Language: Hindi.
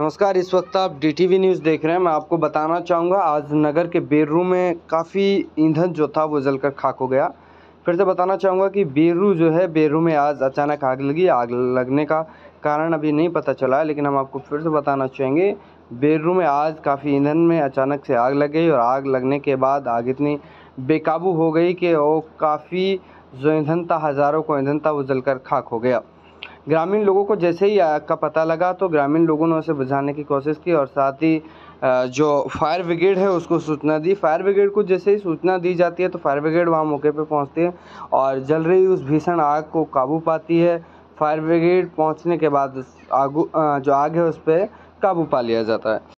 नमस्कार इस वक्त आप डीटीवी न्यूज़ देख रहे हैं मैं आपको बताना चाहूँगा आज नगर के बेरू में काफ़ी ईंधन जो था वो जलकर खाक हो गया फिर से बताना चाहूँगा कि बेरू जो है बेरू में आज अचानक आग लगी आग लगने का कारण अभी नहीं पता चला है लेकिन हम आपको फिर से बताना चाहेंगे बेरू में आज काफ़ी ईंधन में अचानक से आग लग गई और आग लगने के बाद आग इतनी बेकाबू हो गई कि वो काफ़ी जो ईंधन था हज़ारों को ईंधन था वो जलकर खाक हो गया ग्रामीण लोगों को जैसे ही आग का पता लगा तो ग्रामीण लोगों ने उसे बुझाने की कोशिश की और साथ ही जो फायर ब्रिगेड है उसको सूचना दी फायर ब्रिगेड को जैसे ही सूचना दी जाती है तो फायर ब्रिगेड वहाँ मौके पर पहुँचती है और जल रही उस भीषण आग को काबू पाती है फायर ब्रिगेड पहुँचने के बाद आग जो आग है उस पर काबू पा लिया जाता है